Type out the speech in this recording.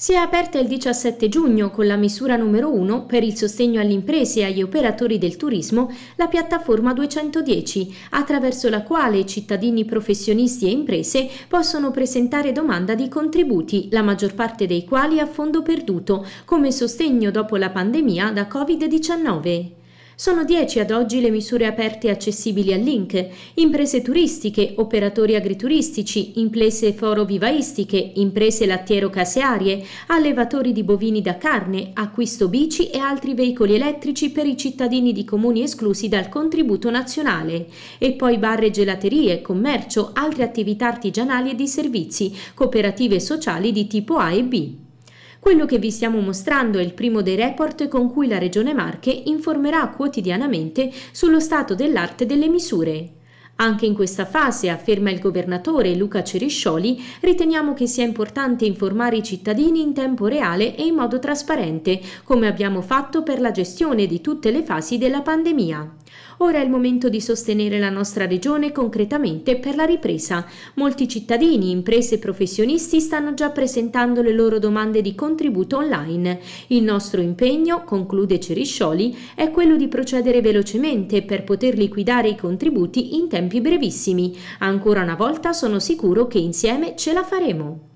Si è aperta il 17 giugno con la misura numero 1 per il sostegno alle imprese e agli operatori del turismo la piattaforma 210, attraverso la quale cittadini professionisti e imprese possono presentare domanda di contributi, la maggior parte dei quali a fondo perduto, come sostegno dopo la pandemia da Covid-19. Sono 10 ad oggi le misure aperte e accessibili al link, imprese turistiche, operatori agrituristici, imprese foro vivaistiche, imprese lattiero-casearie, allevatori di bovini da carne, acquisto bici e altri veicoli elettrici per i cittadini di comuni esclusi dal contributo nazionale. E poi barre gelaterie, commercio, altre attività artigianali e di servizi, cooperative sociali di tipo A e B. Quello che vi stiamo mostrando è il primo dei report con cui la Regione Marche informerà quotidianamente sullo stato dell'arte delle misure. Anche in questa fase, afferma il governatore Luca Ceriscioli, riteniamo che sia importante informare i cittadini in tempo reale e in modo trasparente, come abbiamo fatto per la gestione di tutte le fasi della pandemia. Ora è il momento di sostenere la nostra regione concretamente per la ripresa. Molti cittadini, imprese e professionisti stanno già presentando le loro domande di contributo online. Il nostro impegno, conclude Ceriscioli, è quello di procedere velocemente per poter liquidare i contributi in tempo tempi brevissimi. Ancora una volta sono sicuro che insieme ce la faremo.